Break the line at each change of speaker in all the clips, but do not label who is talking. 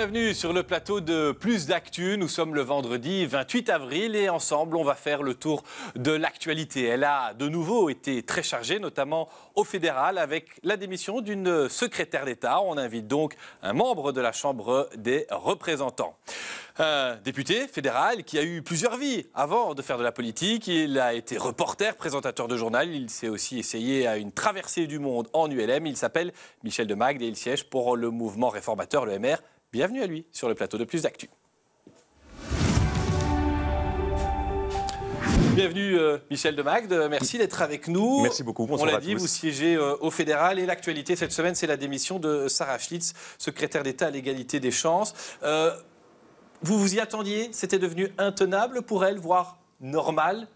bienvenue sur le plateau de Plus d'Actu. Nous sommes le vendredi 28 avril et ensemble, on va faire le tour de l'actualité. Elle a de nouveau été très chargée, notamment au fédéral, avec la démission d'une secrétaire d'État. On invite donc un membre de la Chambre des représentants. Un député fédéral qui a eu plusieurs vies avant de faire de la politique. Il a été reporter, présentateur de journal. Il s'est aussi essayé à une traversée du monde en ULM. Il s'appelle Michel de et il siège pour le mouvement réformateur, le MR Bienvenue à lui sur le plateau de Plus d'Actu. Bienvenue euh, Michel Michel Demagde, merci d'être avec nous. Merci beaucoup, On l'a dit, vous siégez euh, au fédéral et l'actualité cette semaine, c'est la démission de Sarah Schlitz, secrétaire d'État à l'égalité des chances. Euh, vous vous y attendiez C'était devenu intenable pour elle, voire normal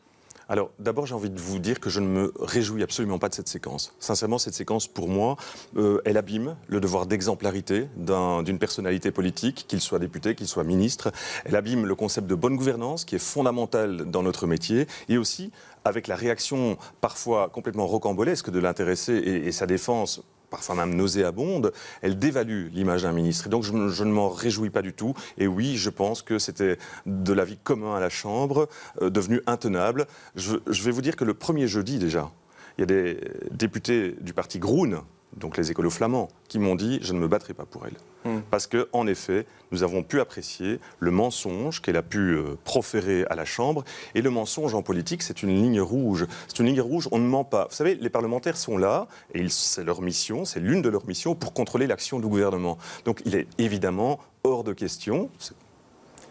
alors, d'abord, j'ai envie de vous dire que je ne me réjouis absolument pas de cette séquence. Sincèrement, cette séquence, pour moi, euh, elle abîme le devoir d'exemplarité d'une personnalité politique, qu'il soit député, qu'il soit ministre. Elle abîme le concept de bonne gouvernance, qui est fondamental dans notre métier, et aussi avec la réaction parfois complètement rocambolesque de l'intéressé et, sa défense parfois même nauséabonde, elle dévalue l'image d'un ministre. Et donc je, ne m'en réjouis pas du tout. Et oui, je pense que c'était de l'avis commun à la Chambre, euh, devenu intenable. Je, vais vous dire que le premier jeudi déjà, il y a des députés du parti Groune donc les écolos flamands, qui m'ont dit je ne me battrai pas pour elle. Hmm. Parce que, en effet, nous avons pu apprécier le mensonge qu'elle a pu euh, proférer à la Chambre. Et le mensonge en politique, c'est une ligne rouge. C'est une ligne rouge, on ne ment pas. Vous savez, les parlementaires sont là, et c'est leur mission, c'est l'une de leurs missions, pour contrôler l'action du gouvernement. Donc il est évidemment hors de question,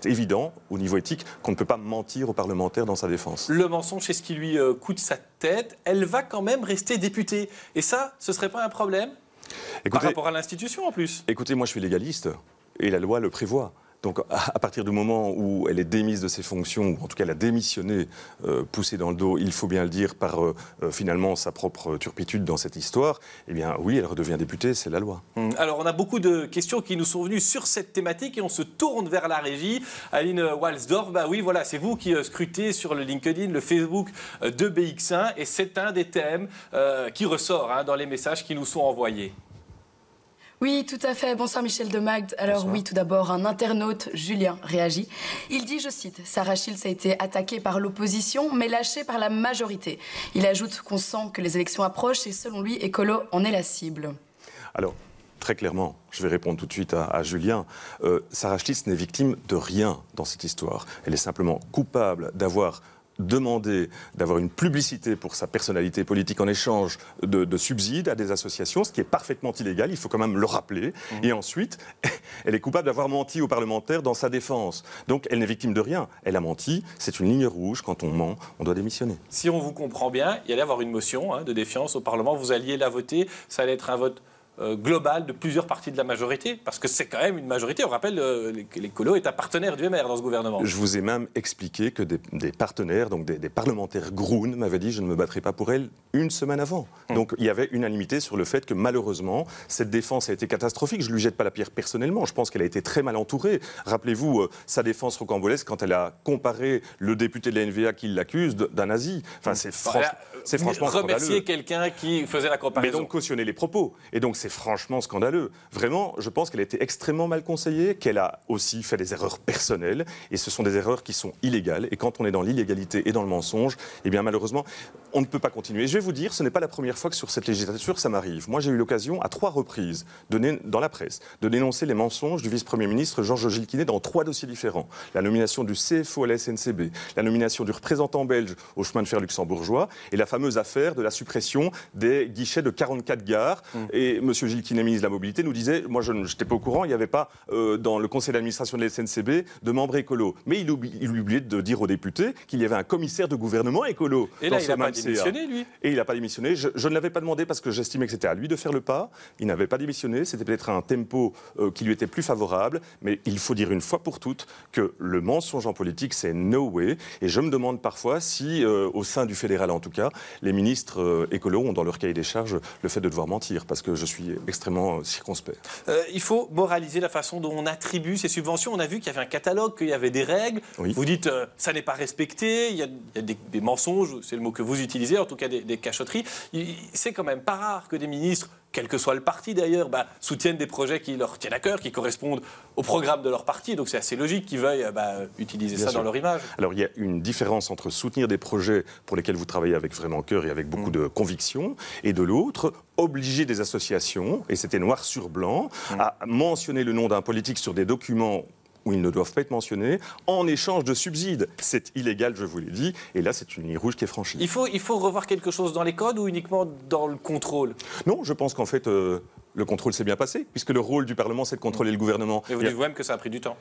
évident au niveau éthique qu'on ne peut pas mentir aux parlementaires
dans sa défense. Le mensonge, c'est ce qui lui euh, coûte sa tête. Elle va quand même rester députée. Et ça, ce serait pas un problème Par rapport à l'institution en plus. Écoutez, moi je suis légaliste
et la loi le prévoit. Donc à partir du moment où elle est démise de ses fonctions, ou en tout cas elle a démissionné, euh, poussée dans le dos, il faut bien le dire, par euh, euh, finalement sa propre turpitude dans cette histoire, eh bien oui, elle redevient députée, c'est la loi.
Hum, alors on a beaucoup de questions qui nous sont venues sur cette thématique et on se tourne vers la régie. Aline Walsdorf, bah oui, voilà, c'est vous qui scrutez sur le LinkedIn, le Facebook de BX1 et c'est un des thèmes qui ressort hein, dans les messages qui nous sont envoyés. Oui, tout à fait. Bonsoir Michel de Alors oui, tout d'abord, un internaute, Julien, réagit. Il dit, je cite, Sarah Shields a été attaquée par l'opposition, mais lâchée par la majorité. Il ajoute qu'on sent que les élections approchent et selon lui, Écolo en est la cible.
Alors, très clairement, je vais répondre tout de suite à, Julien. Euh, Sarah Schlitz n'est victime de rien dans cette histoire. Elle est simplement coupable d'avoir demander d'avoir une publicité pour sa personnalité politique en échange de, subsides à des associations, ce qui est parfaitement illégal, il faut quand même le rappeler. Mmh. Et ensuite, elle est coupable d'avoir menti aux parlementaires dans sa défense. Donc elle n'est victime de rien, elle a menti, c'est une ligne rouge, quand on ment, on doit démissionner.
Si on vous comprend bien, il y allait avoir une motion hein, de défiance au Parlement, vous alliez la voter, ça allait être un vote euh, Global de plusieurs parties de la majorité, parce que c'est quand même une majorité. On rappelle, euh, l'écolo est un partenaire du MR dans ce gouvernement.
Je vous ai même expliqué que des, partenaires, donc des, parlementaires Groun, m'avaient dit je ne me battrai pas pour elle une semaine avant. Hmm. Donc il y avait unanimité sur le fait que malheureusement, cette défense a été catastrophique. Je ne lui jette pas la pierre personnellement, je pense qu'elle a été très mal entourée. Rappelez-vous euh, sa défense rocambolesque quand elle a comparé le député de la NVA qui l'accuse d'un nazi. Enfin, c'est hmm. franchement C'est franchement... Remercier
quelqu'un qui faisait la comparaison. Mais donc
cautionner les propos. Et donc c'est franchement scandaleux. Vraiment, je pense qu'elle a été extrêmement mal conseillée, qu'elle a aussi fait des erreurs personnelles, et ce sont des erreurs qui sont illégales. Et quand on est dans l'illégalité et dans le mensonge, eh bien malheureusement, on ne peut pas continuer. Et je vais vous dire, ce n'est pas la première fois que sur cette législature, ça m'arrive. Moi, j'ai eu l'occasion, à trois reprises, dans la presse, de dénoncer les mensonges du vice-premier ministre Georges Gilquinet dans trois dossiers différents. La nomination du CFO à la SNCB, la nomination du représentant belge au chemin de fer luxembourgeois, et la fameuse affaire de la suppression des guichets de 44 gares. Mmh. Et M. Gilles ministre de la mobilité nous disait, moi je n'étais pas au courant, il n'y avait pas euh, dans le conseil d'administration de la SNCB de membres écolo. Mais il, oubliait de dire aux députés qu'il y avait un commissaire de gouvernement écolo. Et là, il n'a pas démissionné, lui Et il n'a pas démissionné. Je, ne l'avais pas demandé parce que j'estimais que c'était à lui de faire le pas. Il n'avait pas démissionné. C'était peut-être un tempo euh, qui lui était plus favorable. Mais il faut dire une fois pour toutes que le mensonge en politique, c'est no way. Et je me demande parfois si, euh, au sein du fédéral en tout cas, les ministres écolos ont dans leur cahier des charges le fait de devoir mentir. Parce que je suis extrêmement euh, circonspect.
Euh, il faut moraliser la façon dont on attribue ces subventions. On a vu qu'il y avait un catalogue, qu'il y avait des règles. Vous dites euh, ça n'est pas respecté, il y a, des, mensonges, c'est le mot que vous utilisez, en tout cas des, des cachotteries. C'est quand même pas rare que des ministres quel que soit le parti d'ailleurs, bah, soutiennent des projets qui leur tiennent à cœur, qui correspondent au programme de leur parti. Donc c'est assez logique qu'ils veuillent bah, utiliser ça dans leur image.
Alors il y a une différence entre soutenir des projets pour lesquels vous travaillez avec vraiment cœur et avec beaucoup mm. de conviction, et de l'autre, obliger des associations, et c'était noir sur blanc, mm. à mentionner le nom d'un politique sur des documents où ils ne doivent pas être mentionnés en échange de subsides. C'est illégal, je vous l'ai dit, et là c'est une ligne rouge qui est franchie.
Il faut, il faut revoir quelque chose dans les codes ou uniquement dans le contrôle
Non, je pense qu'en fait... Euh, le contrôle s'est bien passé, puisque le rôle du Parlement, c'est de contrôler le gouvernement. Et vous dites
vous-même que ça a pris du temps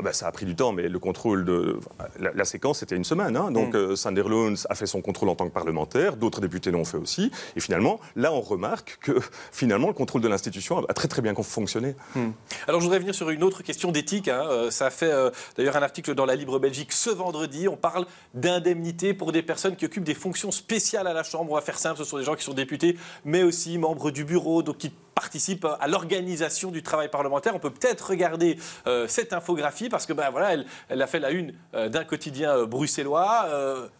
ah ben, ça a pris du temps, mais le contrôle de. La, séquence était une semaine. Hein. donc, mm. Euh, a fait son contrôle en tant que parlementaire, d'autres députés l'ont fait aussi. Et finalement, là, on remarque que finalement, le contrôle de l'institution a très très bien fonctionné.
Mm. Alors, je voudrais venir sur une autre question d'éthique. Hein. Euh, ça a fait euh, d'ailleurs un article dans La Libre Belgique ce vendredi. On parle d'indemnité pour des personnes qui occupent des fonctions spéciales à la Chambre. On va faire simple, ce sont des gens qui sont députés, mais aussi membres du bureau, donc qui participe à l'organisation du travail parlementaire. On peut peut-être regarder euh, cette infographie parce que ben voilà, elle, elle, a fait la une euh, d'un quotidien euh, bruxellois.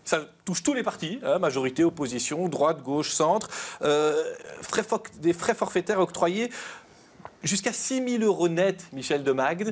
ça touche tous les partis, hein, majorité, opposition, droite, gauche, centre. des frais forfaitaires octroyés jusqu'à 6 000 euros net, Michel de Mmh.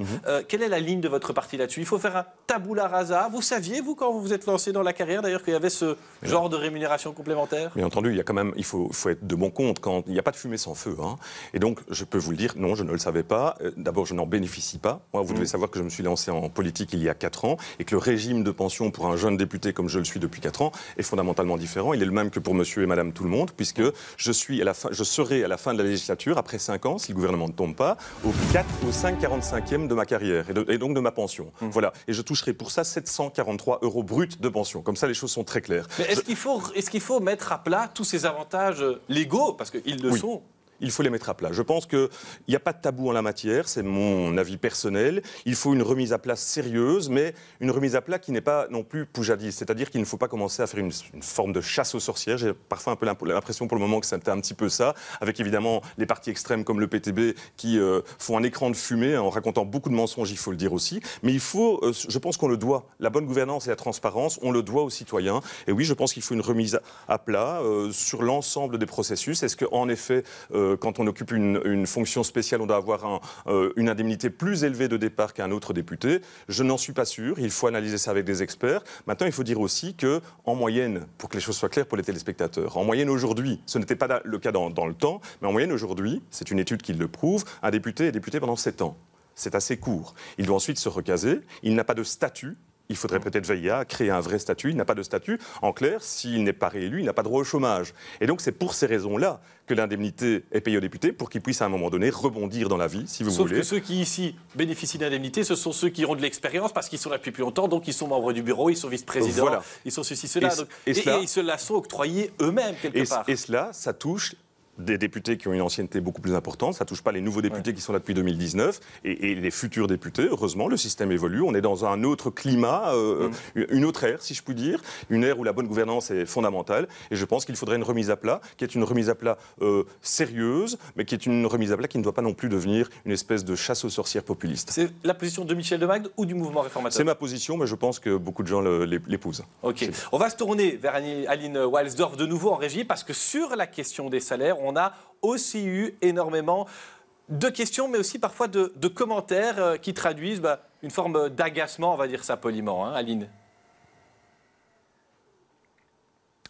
quelle est la ligne de votre parti là-dessus Il faut faire un tabou la rasa. Vous saviez, vous, quand vous vous êtes lancé dans la carrière, d'ailleurs, qu'il y avait ce genre de rémunération complémentaire
Bien entendu, il, y a quand même, il faut, faut être de bon compte. Quand, il n'y a pas de fumée sans feu. Hein. Et donc, je peux vous le dire, non, je ne le savais pas. Euh, d'abord, je n'en bénéficie pas. Moi, vous mhm. devez savoir que je me suis lancé en politique il y a 4 ans et que le régime de pension pour un jeune député comme je le suis depuis 4 ans est fondamentalement différent. Il est le même que pour monsieur et madame tout le monde, puisque je, suis à la fin, je serai à la fin de la législature, après 5 ans, si le gouvernement tombe pas, au 4, au 5, 45e de ma carrière et, donc de ma pension. Mmh. Voilà. Et je toucherai pour ça 743 euros bruts de pension. Comme ça, les choses sont très claires.
Mais est-ce qu'il faut, est qu'il faut mettre à plat tous ces avantages légaux Parce qu'ils le sont
il faut les mettre à plat. Je pense qu'il n'y a pas de tabou en la matière, c'est mon avis personnel. Il faut une remise à plat sérieuse, mais une remise à plat qui n'est pas non plus poujadiste. C'est-à-dire qu'il ne faut pas commencer à faire une, forme de chasse aux sorcières. J'ai parfois un peu l'impression pour le moment que c'était un petit peu ça, avec évidemment les partis extrêmes comme le PTB qui euh, font un écran de fumée en racontant beaucoup de mensonges, il faut le dire aussi. Mais il faut, euh, je pense qu'on le doit, la bonne gouvernance et la transparence, on le doit aux citoyens. Et oui, je pense qu'il faut une remise à plat euh, sur l'ensemble des processus. Est-ce qu'en effet... Euh, quand on occupe une, fonction spéciale, on doit avoir euh, une indemnité plus élevée de départ qu'un autre député. Je n'en suis pas sûr. Il faut analyser ça avec des experts. Maintenant, il faut dire aussi que, en moyenne, pour que les choses soient claires pour les téléspectateurs, en moyenne aujourd'hui, ce n'était pas le cas dans, le temps, mais en moyenne aujourd'hui, c'est une étude qui le prouve, un député est député pendant 7 ans. C'est assez court. Il doit ensuite se recaser. Il n'a pas de statut il faudrait peut-être veiller à créer un vrai statut. Il n'a pas de statut. En clair, s'il n'est pas réélu, il n'a pas droit au chômage. Et donc, c'est pour ces raisons-là que l'indemnité est payée aux députés pour qu'ils puissent à un moment donné rebondir dans la vie, si vous voulez. Sauf que ceux
qui ici bénéficient d'indemnité, ce sont ceux qui ont de l'expérience parce qu'ils sont là depuis plus longtemps, donc ils sont membres du bureau, ils sont vice-présidents, ils sont ceci, cela. Et, ils se la sont octroyés eux-mêmes quelque part. Et cela, ça touche
des députés qui ont une ancienneté beaucoup plus importante. Ça ne touche pas les nouveaux députés qui sont là depuis 2019 et, les futurs députés. Heureusement, le système évolue. On est dans un autre climat, euh, mm. euh, une autre ère, si je puis dire, une ère où la bonne gouvernance est fondamentale. Et je pense qu'il faudrait une remise à plat, qui est une remise à plat euh, sérieuse, mais qui est une remise à plat qui ne doit pas non plus devenir une espèce de chasse aux sorcières populiste. C'est
la position de Michel de Magde ou du mouvement réformateur C'est ma
position, mais je pense que beaucoup de gens l'épousent. Ok.
On va se tourner vers Aline Walsdorf de nouveau en régie, parce que sur la question des salaires, on a aussi eu énormément de questions, mais aussi parfois de, commentaires euh, qui traduisent bah, une forme d'agacement, on va dire ça poliment, hein, Aline.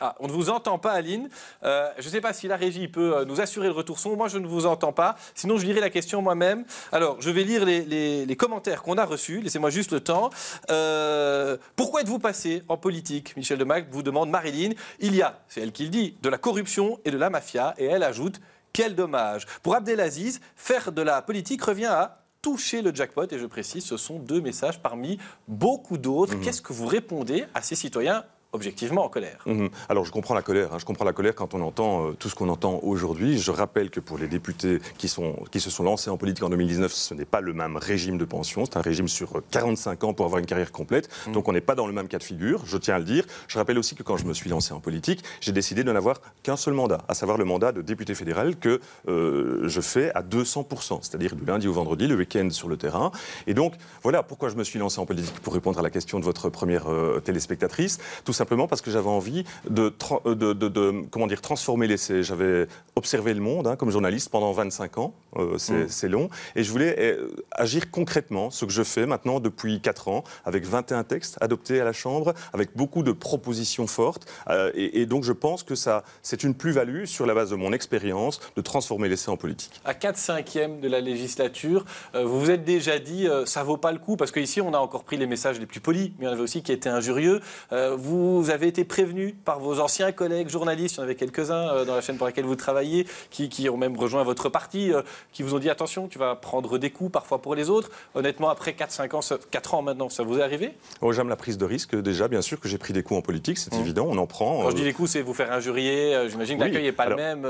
Ah, on ne vous entend pas, Aline. Euh, je ne sais pas si la régie peut euh, nous assurer le retour son. Moi, je ne vous entends pas. Sinon, je lirai la question moi-même. Alors, je vais lire les, commentaires qu'on a reçus. Laissez-moi juste le temps. Euh, pourquoi êtes-vous passé en politique Michel Demac vous demande Marilyn. Il y a, c'est elle qui le dit, de la corruption et de la mafia. Et elle ajoute quel dommage. Pour Abdelaziz, faire de la politique revient à toucher le jackpot. Et je précise, ce sont deux messages parmi beaucoup d'autres. Mmh. Qu'est-ce que vous répondez à ces citoyens objectivement en colère.
Mhm. Alors je comprends la colère, hein. je comprends la colère quand on entend euh, tout ce qu'on entend aujourd'hui. Je rappelle que pour les députés qui, sont, qui se sont lancés en politique en 2019, ce n'est pas le même régime de pension, c'est un régime sur 45 euh, ans pour avoir une carrière complète, mhm. donc on n'est pas dans le même cas de figure, je tiens à le dire. Je rappelle aussi que quand je me suis lancé en politique, j'ai décidé de n'avoir qu'un seul mandat, à savoir le mandat de député fédéral que euh, je fais à 200%, c'est-à-dire du lundi au vendredi, le week-end sur le terrain. Et donc voilà pourquoi je me suis lancé en politique, pour répondre à la question de votre première téléspectatrice simplement parce que j'avais envie de, euh, de, comment dire, transformer l'essai. J'avais observé le monde hein, comme journaliste pendant 25 ans, euh, mm. c'est long, et je voulais euh, agir concrètement, ce que je fais maintenant depuis 4 ans, avec 21 textes adoptés à la Chambre, avec beaucoup de propositions fortes, et, donc je pense que ça, c'est une plus-value sur la base de mon expérience de transformer l'essai en politique.
À 4 cinquièmes de la législature, vous vous êtes déjà dit, ça vaut pas le coup, parce qu'ici on a encore pris les messages les plus polis, mais il y en avait aussi qui étaient injurieux. vous vous avez été prévenu par vos anciens collègues journalistes, il y en avait quelques-uns euh, dans la chaîne pour laquelle vous travaillez, qui, ont même rejoint votre parti, euh, qui vous ont dit attention, tu vas prendre des coups parfois pour les autres. Honnêtement, après 4-5 ans, 4 ans maintenant, ça vous est arrivé
oh, J'aime la prise de risque déjà, bien sûr que j'ai pris des coups en politique, c'est mmh. évident, on en prend. Quand je euh, dis
des coups, c'est vous faire injurier, j'imagine que l'accueil n'est pas le même.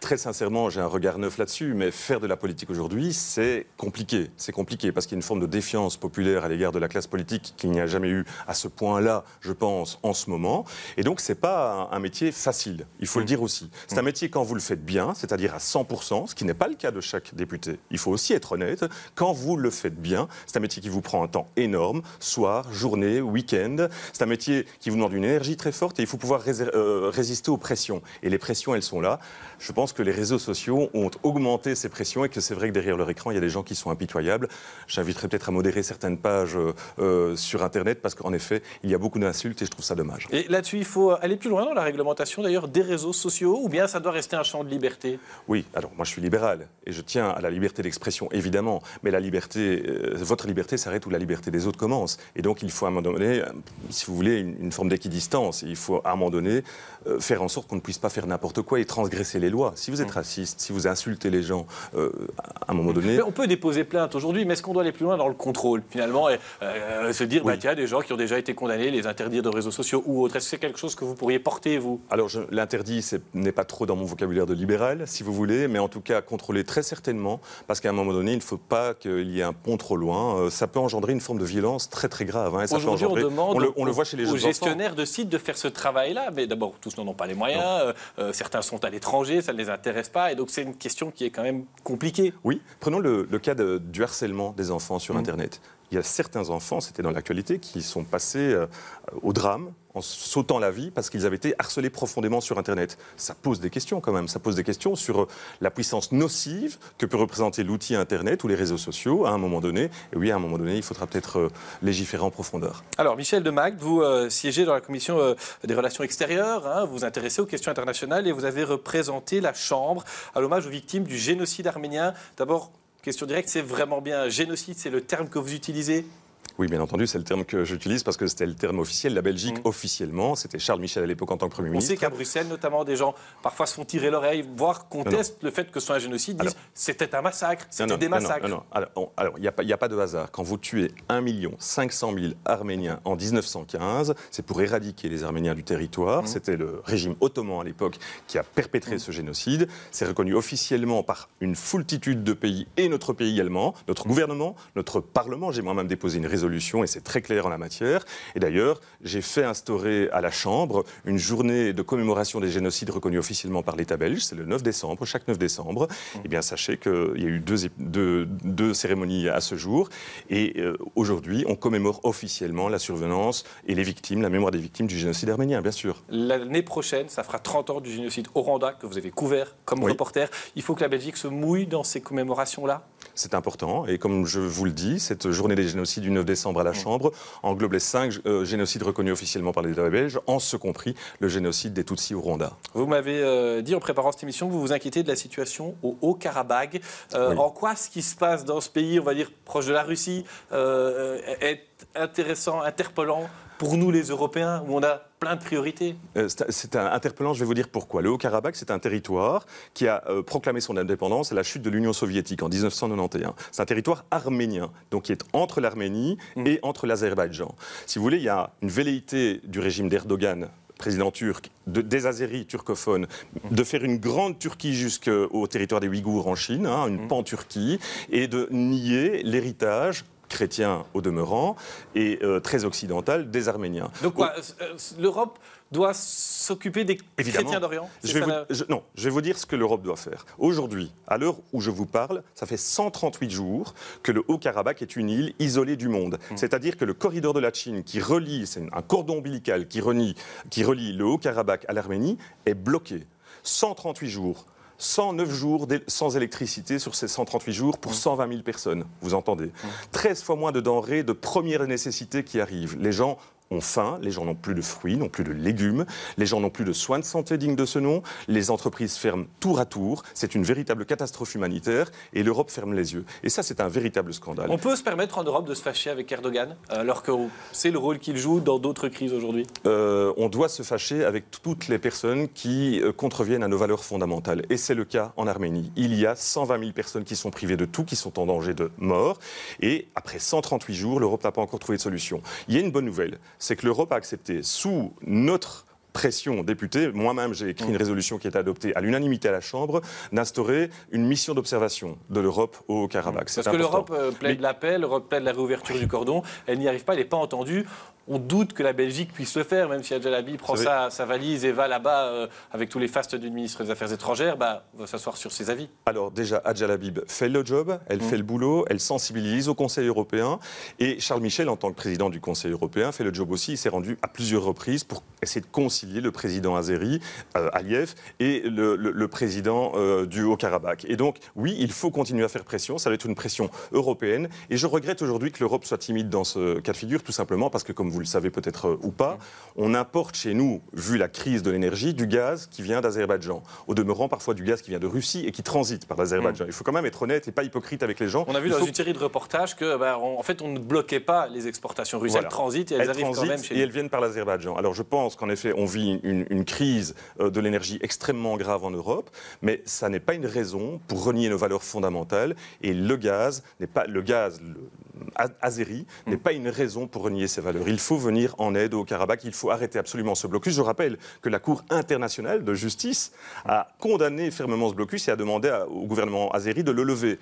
très sincèrement, j'ai un regard neuf là-dessus, mais faire de la politique aujourd'hui, c'est compliqué. C'est compliqué parce qu'il y a une forme de défiance populaire à l'égard de la classe politique qu'il n'y a jamais eu à ce point-là, je pense, en ce moment. Et donc, ce n'est pas un, métier facile, il faut le hmm. dire aussi. C'est un hmm. métier quand vous le faites bien, c'est-à-dire à 100%, ce qui n'est pas le cas de chaque député. Il faut aussi être honnête. Quand vous le faites bien, c'est un métier qui vous prend un temps énorme, soir, journée, week-end. C'est un métier qui vous demande une énergie très forte et il faut pouvoir euh, résister aux pressions. Et les pressions, elles sont là. Je pense que les réseaux sociaux ont augmenté ces pressions et que c'est vrai que derrière leur écran, il y a des gens qui sont impitoyables. J'inviterai peut-être à modérer certaines pages euh, sur Internet parce qu'en effet, il y a beaucoup d'insultes et je trouve ça dommage.
Et là-dessus, il faut aller plus loin dans la réglementation d'ailleurs des réseaux sociaux ou bien ça doit rester un champ de liberté
Oui, alors moi je suis libéral et je tiens à la liberté d'expression évidemment, mais la liberté, euh, votre liberté s'arrête où la liberté des autres commence. Et donc il faut à un moment donné, euh, si vous voulez, une, forme d'équidistance. Il faut à un moment donné euh, faire en sorte qu'on ne puisse pas faire n'importe quoi et transgresser les lois. Si vous êtes mm. raciste, si vous insultez les gens, à un moment donné.
on peut déposer plainte aujourd'hui, mais est-ce qu'on doit aller plus loin dans le contrôle finalement et se dire, bah, tiens, des gens qui ont déjà été condamnés, les interdire de réseaux sociaux ou autre Est-ce que c'est quelque chose que vous pourriez porter, vous
Alors, l'interdit n'est pas trop dans mon vocabulaire de libéral, si vous voulez, mais en tout cas, contrôler très certainement, parce qu'à un moment donné, il ne faut pas qu'il y ait un pont trop loin. Euh, ça peut engendrer une forme de violence très, très grave. Hein, Aujourd'hui, on demande on le, on voit chez les aux gestionnaires
de sites de faire ce travail-là. Mais d'abord, tous n'en ont pas les moyens. Euh, euh, certains sont à l'étranger, ça ne les intéresse pas. Et donc, c'est une question qui est quand même compliquée. Oui. Prenons le, cas du harcèlement des enfants sur mmh.
Internet il y a certains enfants, c'était dans l'actualité, qui sont passés euh, au drame en sautant la vie parce qu'ils avaient été harcelés profondément sur Internet. Ça pose des questions quand même. Ça pose des questions sur euh, la puissance nocive que peut représenter l'outil Internet ou les réseaux sociaux à un moment donné. Et oui, à un moment donné, il faudra peut-être euh, légiférer en profondeur.
Alors, Michel Demag, vous siégez dans la commission des relations extérieures, hein. vous vous intéressez aux questions internationales et vous avez représenté la Chambre à l'hommage aux victimes du génocide arménien. D'abord, Question directe, c'est vraiment bien. Génocide, c'est le terme que vous utilisez
oui, bien entendu, c'est le terme que j'utilise parce que c'était le terme officiel. La Belgique, mm. officiellement, c'était Charles Michel à l'époque en tant que Premier ministre. On sait
qu'à Bruxelles, notamment, des gens parfois se font tirer l'oreille, voire contestent le fait que ce soit un génocide, disent c'était un massacre, c'était des massacres. Non,
non, alors, il n'y a, pas de hasard. Quand vous tuez 1 500 000 Arméniens en 1915, c'est pour éradiquer les Arméniens du territoire. Mm. C'était le régime ottoman à l'époque qui a perpétré mm. ce génocide. C'est reconnu officiellement par une foultitude de pays et notre pays également, notre gouvernement, notre Parlement. J'ai moi-même déposé une résolution et c'est très clair en la matière. Et d'ailleurs, j'ai fait instaurer à la Chambre une journée de commémoration des génocides reconnus officiellement par l'État belge. C'est le 9 décembre, chaque 9 décembre. Mmh. Eh bien, sachez qu'il y a eu deux, cérémonies à ce jour. Et euh, aujourd'hui, on commémore officiellement la survenance et les victimes, la mémoire des victimes du génocide arménien, bien sûr.
L'année prochaine, ça fera 30 ans du génocide au que vous avez couvert comme reporter. Il faut que la Belgique se mouille dans ces commémorations-là c'est important.
Et comme je vous le dis, cette journée des génocides du 9 décembre à la mm. Chambre englobe les cinq euh, génocides reconnus officiellement par les l'État belges, en ce compris le génocide des Tutsis au Rwanda.
Vous m'avez euh, dit en préparant cette émission que vous vous inquiétez de la situation au haut karabagh euh, En quoi ce qui se passe dans ce pays, on va dire proche de la Russie, est intéressant, interpellant pour nous les Européens, où on a plein de priorités.
Euh, c'est interpellant, je vais vous dire pourquoi. Le Haut-Karabakh, c'est un territoire qui a euh, proclamé son indépendance à la chute de l'Union soviétique en 1991. C'est un territoire arménien, donc qui est entre l'Arménie mm. et entre l'Azerbaïdjan. Si vous voulez, il y a une velléité du régime d'Erdogan président turc, des Azéries turcophones, mm. de faire une grande Turquie jusqu'au territoire des Ouïghours en Chine, hein, une mm. pan-Turquie, et de nier l'héritage chrétien au demeurant et euh, très occidental des Arméniens.
Donc euh, euh, L'Europe doit s'occuper des chrétiens d'Orient
Non, je vais vous dire ce que l'Europe doit faire. Aujourd'hui, à l'heure où je vous parle, ça fait 138 jours que le Haut-Karabakh est une île isolée du monde. Mmh. C'est-à-dire que le corridor de la Chine qui relie, c'est un cordon ombilical qui, qui relie le Haut-Karabakh à l'Arménie, est bloqué. 138 jours. 109 jours sans électricité sur ces 138 jours pour 120 mmh. 000 personnes, vous entendez. 13 mmh. fois moins de denrées de première nécessité qui arrivent. Les gens ont faim, les gens n'ont plus de fruits, n'ont plus de légumes, les gens n'ont plus de soins de santé dignes de ce nom, les entreprises ferment tour à tour, c'est une véritable catastrophe humanitaire et l'Europe ferme les yeux. Et ça, c'est un véritable scandale. On
peut se permettre en Europe de se fâcher avec Erdogan,
euh, alors que c'est le rôle qu'il joue dans d'autres crises aujourd'hui euh, On doit se fâcher avec toutes les personnes qui euh, contreviennent à nos valeurs fondamentales. Et c'est le cas en Arménie. Il y a 120 000 personnes qui sont privées de tout, qui sont en danger de mort. Et après 138 jours, l'Europe n'a pas encore trouvé de solution. Il y a une bonne nouvelle c'est que l'Europe a accepté, sous notre pression députée, moi-même j'ai écrit mm. une résolution qui est adoptée à l'unanimité à la Chambre, d'instaurer une mission d'observation de l'Europe au Karabakh. Parce que l'Europe
euh, plaide l'appel, l'Europe plaide la réouverture du cordon, elle n'y arrive pas, elle n'est pas entendue on doute que la Belgique puisse le faire, même si Adjalabi prend sa, sa, valise et va là-bas euh, avec tous les fastes du ministre des Affaires étrangères, bah, va s'asseoir sur ses avis.
Alors déjà, Adjalabi fait le job, elle mm. fait le boulot, elle sensibilise au Conseil européen, et Charles Michel, en tant que président du Conseil européen, fait le job aussi, il s'est rendu à plusieurs reprises pour essayer de concilier le président azéri, euh, Aliyev, et le, président euh, du Haut-Karabakh. Et donc, oui, il faut continuer à faire pression, ça doit être une pression européenne, et je regrette aujourd'hui que l'Europe soit timide dans ce cas de figure, tout simplement parce que, comme vous vous le savez peut-être euh, ou pas, on importe chez nous, vu la crise de l'énergie, du gaz qui vient d'Azerbaïdjan. Au demeurant, parfois du gaz qui vient de Russie et qui transite par l'Azerbaïdjan. Mm. Il faut quand même être honnête et pas hypocrite avec les gens. On a vu dans une
série de reportages que, ben, en fait, on ne bloquait pas les exportations russes. Elles transitent et elles, arrivent quand même chez nous. Et elles
viennent par l'Azerbaïdjan. Alors je pense qu'en effet, on vit une, une crise euh, de l'énergie extrêmement grave en Europe, mais ça n'est pas une raison pour renier nos valeurs fondamentales. Et le gaz n'est pas le gaz. Le, Azeri n'est mm. pas une raison pour renier ses valeurs. Il faut venir en aide au Karabakh, il faut arrêter absolument ce blocus. Je rappelle que la Cour internationale de justice a condamné fermement ce blocus et a
demandé au gouvernement azéri de le lever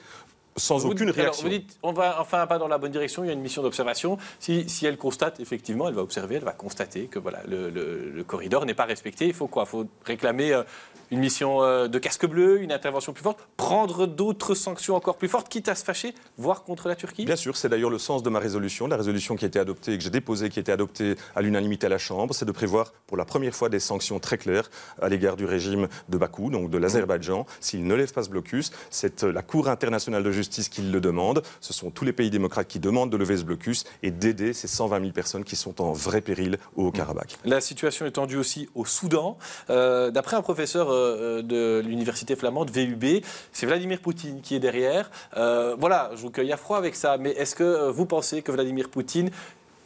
sans aucune réaction. vous dites, on va enfin un pas dans la bonne direction, il y a une mission d'observation. Si, elle constate, effectivement, elle va observer, elle va constater que voilà, le, corridor n'est pas respecté. Il faut quoi Il faut réclamer euh, une mission euh, de casque bleu, une intervention plus forte, prendre d'autres sanctions encore plus fortes, quitte à se fâcher, voire contre la Turquie Bien sûr, c'est d'ailleurs le
sens de ma résolution, la résolution qui a été adoptée, que j'ai déposée, qui a été adoptée à l'unanimité à la Chambre, c'est de prévoir pour la première fois des sanctions très claires à l'égard du régime de Bakou, donc de l'Azerbaïdjan, s'il ne lève pas ce blocus. C'est euh, la Cour internationale de justice qui le demande, ce sont tous les pays démocrates qui demandent de lever ce blocus et d'aider ces 120 000 personnes qui sont en vrai péril au karabakh
La situation est tendue aussi au Soudan. Euh, d'après un professeur euh, euh, de l'université flamande, VUB. C'est Vladimir Poutine qui est derrière. Euh, voilà, je vous cueille à froid avec ça, mais est-ce que vous pensez que Vladimir Poutine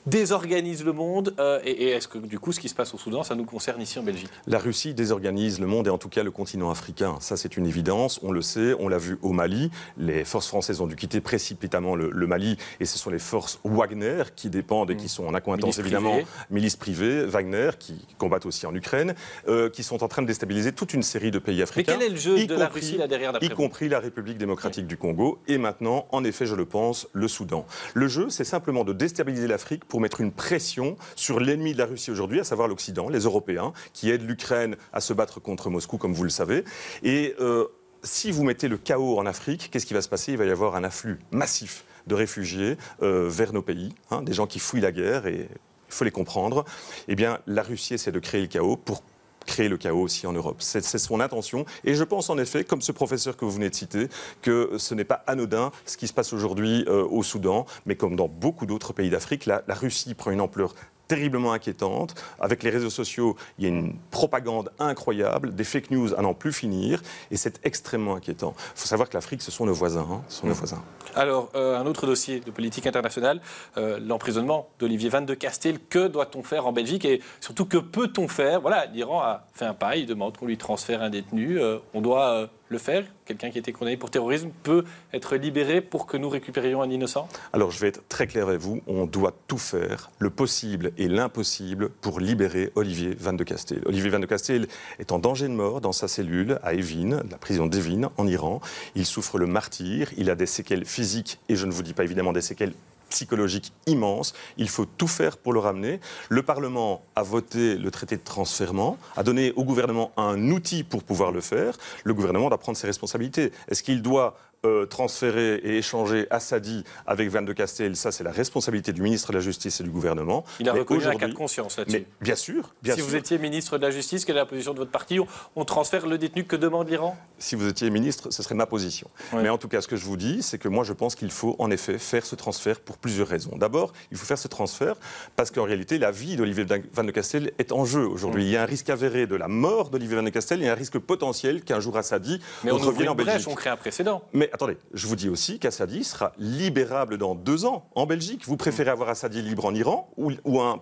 désorganise le monde euh, et, est-ce que du coup ce qui se passe au Soudan, ça nous concerne ici en Belgique
La Russie désorganise le monde et en tout cas le continent africain. Ça c'est une évidence, on le sait, on l'a vu au Mali. Les forces françaises ont dû quitter précipitamment le, Mali et ce sont les forces Wagner qui dépendent et qui mmh. sont en accointance évidemment milices privées, Wagner qui combattent aussi en Ukraine, euh, qui sont en train de déstabiliser toute une série de pays africains. Mais quel est le jeu de la Russie là derrière Y compris la République démocratique du Congo et maintenant en effet je le pense le Soudan. Le jeu c'est simplement de déstabiliser l'Afrique pour mettre une pression sur l'ennemi de la Russie aujourd'hui, à savoir l'Occident, les Européens, qui aident l'Ukraine à se battre contre Moscou, comme vous le savez. Et euh, si vous mettez le chaos en Afrique, qu'est-ce qui va se passer Il va y avoir un afflux massif de réfugiés euh, vers nos pays, hein, des gens qui fouillent la guerre et il faut les comprendre. Eh bien, la Russie essaie de créer le chaos pour créer le chaos aussi en Europe. C'est son intention. Et je pense en effet, comme ce professeur que vous venez de citer, que ce n'est pas anodin ce qui se passe aujourd'hui euh, au Soudan, mais comme dans beaucoup d'autres pays d'Afrique, la Russie prend une ampleur terriblement inquiétante. Avec les réseaux sociaux, il y a une propagande incroyable, des fake news à n'en plus finir, et c'est extrêmement inquiétant. Il faut savoir que l'Afrique, ce sont nos voisins. Hein, sont nos mhm. voisins.
Alors, euh, un autre dossier de politique internationale, euh, l'emprisonnement d'Olivier Van de Castel. Que doit-on faire en Belgique et surtout que peut-on faire Voilà, l'Iran a fait un pas, il demande qu'on lui transfère un détenu. Euh, on doit le faire Quelqu'un qui a été condamné pour terrorisme peut être libéré pour que nous récupérions un innocent
Alors je vais être très clair avec vous, on doit tout faire, le possible et l'impossible, pour libérer Olivier Van de Castel. Olivier Van de Castel est en danger de mort dans sa cellule à Evin, la prison d'Evin en Iran. Il souffre le martyr, il a des séquelles physiques et je ne vous dis pas évidemment des séquelles psychologique immense. Il faut tout faire pour le ramener. Le Parlement a voté le traité de transfertment, a donné au gouvernement un outil pour pouvoir le faire. Le gouvernement doit prendre ses responsabilités. Est-ce qu'il doit euh, transférer et échanger Assadi avec Van de Castel, ça c'est la responsabilité du ministre de la Justice et du gouvernement. Il a reconnu un cas de conscience là-dessus. Bien sûr, bien si vous
étiez ministre de la Justice, quelle est la position de votre parti on, transfère le détenu que demande l'Iran
Si vous étiez ministre, ce serait ma position. Mais en tout cas, ce que je vous dis, c'est que moi je pense qu'il faut en effet faire ce transfert pour plusieurs raisons. D'abord, il faut faire ce transfert parce qu'en réalité, la vie d'Olivier Van de Castel est en jeu aujourd'hui. Il y a un risque avéré de la mort d'Olivier Van de Castel et un risque potentiel qu'un jour Assadi Mais on revienne en Belgique. Mais
on crée un précédent
attendez, je vous dis aussi qu'Assadi sera libérable dans deux ans en Belgique. Vous préférez mm. avoir Assadi libre en Iran ou, ou un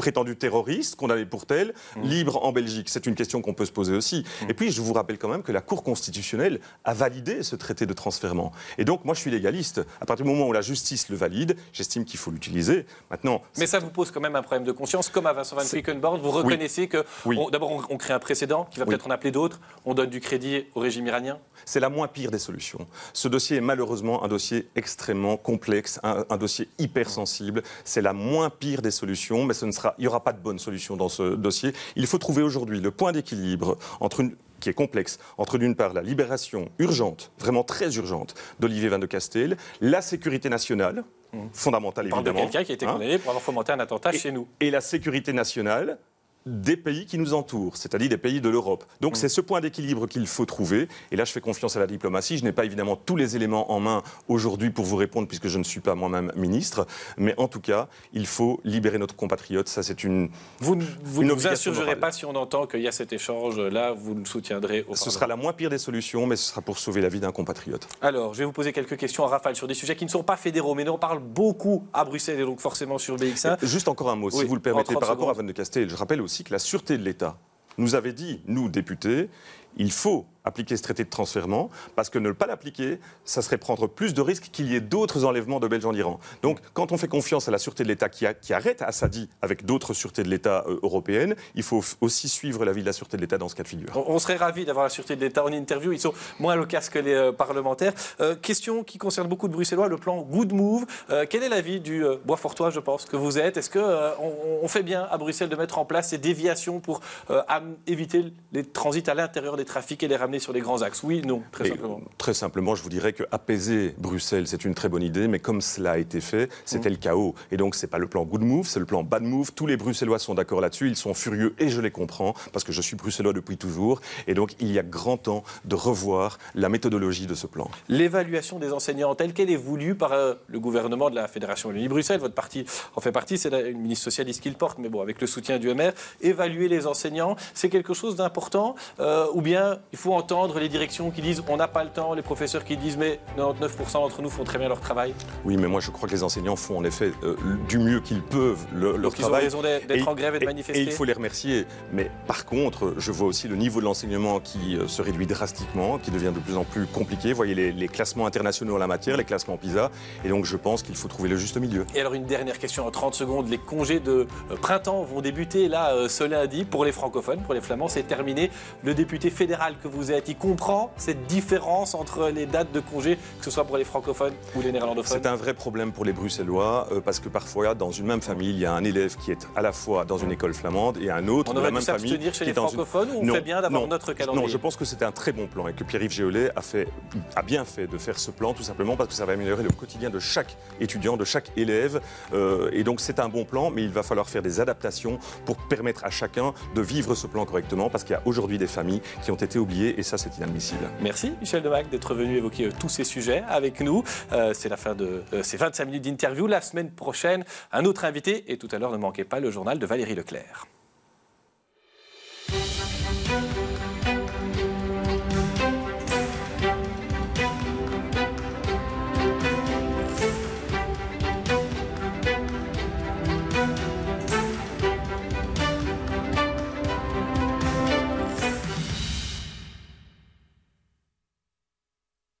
prétendu terroriste, avait pour tel, mm. libre en Belgique C'est une question qu'on peut se poser aussi. Mm. Et puis, je vous rappelle quand même que la Cour constitutionnelle a validé ce traité de transfert. Et donc, moi, je suis légaliste. À partir du moment où la justice le valide, j'estime qu'il faut l'utiliser. Maintenant.
Mais ça vous pose quand même un problème de conscience, comme à Vincent Van Vous reconnaissez que. D'abord, on, crée un précédent qui va peut-être en appeler d'autres. On donne du crédit au régime iranien.
C'est la moins pire des solutions. Ce dossier est malheureusement un dossier extrêmement complexe, un, un dossier hypersensible. C'est la moins pire des solutions, mais ce ne sera il n'y aura pas de bonne solution dans ce dossier. Il faut trouver aujourd'hui le point d'équilibre entre qui est complexe, entre d'une part la libération urgente, vraiment très urgente, d'Olivier Van de Castel, la sécurité nationale, mmh. fondamentale évidemment. quelqu'un qui a été hein. condamné
pour avoir fomenté un attentat chez nous.
Et la sécurité nationale, des pays qui nous entourent, c'est-à-dire des pays de l'Europe. Donc mm. c'est ce point d'équilibre qu'il faut trouver. Et là, je fais confiance à la diplomatie. Je n'ai pas évidemment tous les éléments en main aujourd'hui pour vous répondre, puisque je ne suis pas moi-même ministre. Mais en tout cas, il faut libérer notre compatriote. Ça, c'est une.
Vous ne vous, assurerez pas si on entend qu'il y a cet échange. Là, vous le soutiendrez. Au ce sera la moins pire des solutions, mais ce sera pour sauver la vie d'un compatriote. Alors, je vais vous poser quelques questions à rafale sur des sujets qui ne sont pas fédéraux, mais dont on parle beaucoup à Bruxelles et donc forcément sur BX1. Euh, juste encore un mot, si vous le permettez, par rapport à
Van de Castel. Je rappelle aussi que la sûreté de l'État nous avait dit, nous députés, il faut appliquer ce traité de transfert, parce que ne pas l'appliquer, ça serait prendre plus de risques qu'il y ait d'autres enlèvements de Belges en Iran. Donc, quand on fait confiance à la sûreté de l'État qui, qui arrête Assadi avec d'autres sûretés de l'État euh, européennes, il faut aussi suivre l'avis de la sûreté de l'État dans ce cas de figure.
On, serait ravis d'avoir la sûreté de l'État en interview. Ils sont moins locaux que les euh, parlementaires. Euh, question qui concerne beaucoup de Bruxellois, le plan Good Move. quel est l'avis du Bois-Fortois, je pense, que vous êtes Est-ce qu'on on fait bien à Bruxelles de mettre en place ces déviations pour éviter les transits à l'intérieur des trafics et les ramener sur les grands axes Oui, non, très simplement.
Très simplement, je vous dirais que apaiser Bruxelles, c'est une très bonne idée, mais comme cela a été fait, c'était mmh. le chaos. Et donc, c'est pas le plan good move, c'est le plan bad move. Tous les Bruxellois sont d'accord là-dessus, ils sont furieux et je les comprends parce que je suis bruxellois depuis toujours. Et donc, il y a grand temps de revoir la méthodologie de ce plan.
L'évaluation des enseignants telle qu'elle est voulue par euh, le gouvernement de la Fédération Unie Bruxelles, votre parti en fait partie, c'est une ministre socialiste qui le porte, mais bon, avec le soutien du MR, évaluer les enseignants, c'est quelque chose d'important euh, ou bien il faut en entendre les directions qui disent on n'a pas le temps, les professeurs qui disent mais 99% d'entre nous font très bien leur travail
Oui, mais moi je crois que les enseignants font en effet euh, du mieux qu'ils peuvent leur leur Donc Ils ont raison d'être en grève et, de manifester. Et il faut les remercier. Mais par contre, je vois aussi le niveau de l'enseignement qui euh, se réduit drastiquement, qui devient de plus en plus compliqué. Vous voyez les, les classements internationaux en la matière, les classements PISA. Et donc je pense qu'il faut trouver le juste
milieu. Et alors une dernière question en 30 secondes. Les congés de euh, printemps vont débuter là ce lundi pour les francophones, pour les flamands. C'est terminé. Le député fédéral que vous qui comprend cette différence entre les dates de congé, que ce soit pour les francophones ou les néerlandophones C'est
un vrai problème pour les Bruxellois, euh, parce que parfois, dans une même famille, il y a un élève qui est à la fois dans une école flamande et un autre dans la même famille. chez les francophones ou on fait bien d'avoir notre calendrier Non, je pense que c'est un très bon plan et que Pierre-Yves Géolet a, fait, bien fait de faire ce plan, tout simplement parce que ça va améliorer le quotidien de chaque étudiant, de chaque élève. Euh, et donc, c'est un bon plan, mais il va falloir faire des adaptations pour permettre à chacun de vivre ce plan correctement, parce qu'il y a aujourd'hui des familles qui ont été oubliées et ça, c'est inadmissible.
Merci, Michel Demac, d'être venu évoquer euh, tous ces sujets avec nous. Euh, c'est la fin de euh, ces 25 minutes d'interview. La semaine prochaine, un autre invité. Et tout à l'heure, ne manquez pas le journal de Valérie Leclerc.